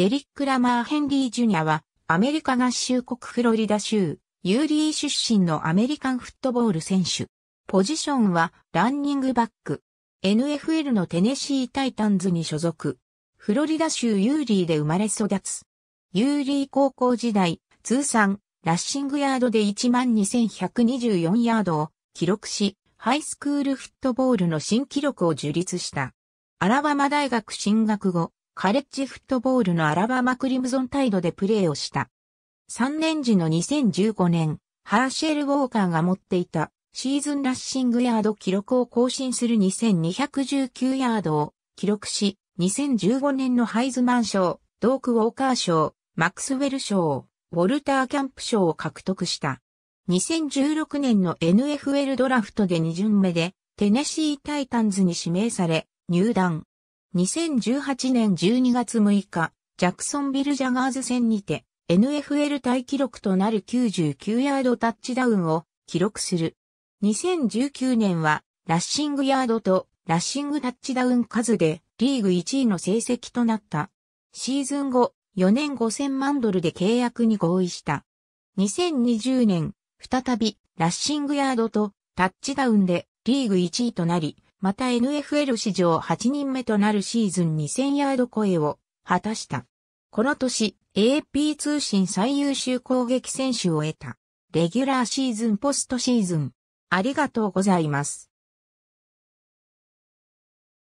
デリック・ラマー・ヘンリー・ジュニアは、アメリカ合衆国フロリダ州、ユーリー出身のアメリカンフットボール選手。ポジションは、ランニングバック。NFL のテネシー・タイタンズに所属。フロリダ州ユーリーで生まれ育つ。ユーリー高校時代、通算、ラッシングヤードで12,124ヤードを記録し、ハイスクールフットボールの新記録を樹立した。アラバマ大学進学後、カレッジフットボールのアラバマクリムゾンタイドでプレーをした。3年時の2015年、ハーシェル・ウォーカーが持っていたシーズンラッシングヤード記録を更新する2219ヤードを記録し、2015年のハイズマン賞、ドーク・ウォーカー賞、マクスウェル賞、ウォルター・キャンプ賞を獲得した。2016年の NFL ドラフトで2巡目でテネシー・タイタンズに指名され、入団。2018年12月6日、ジャクソンビルジャガーズ戦にて、NFL 大記録となる99ヤードタッチダウンを記録する。2019年は、ラッシングヤードとラッシングタッチダウン数でリーグ1位の成績となった。シーズン後、4年5000万ドルで契約に合意した。2020年、再びラッシングヤードとタッチダウンでリーグ1位となり、また NFL 史上8人目となるシーズン2000ヤード超えを果たした。この年、AP 通信最優秀攻撃選手を得た。レギュラーシーズンポストシーズン。ありがとうございます。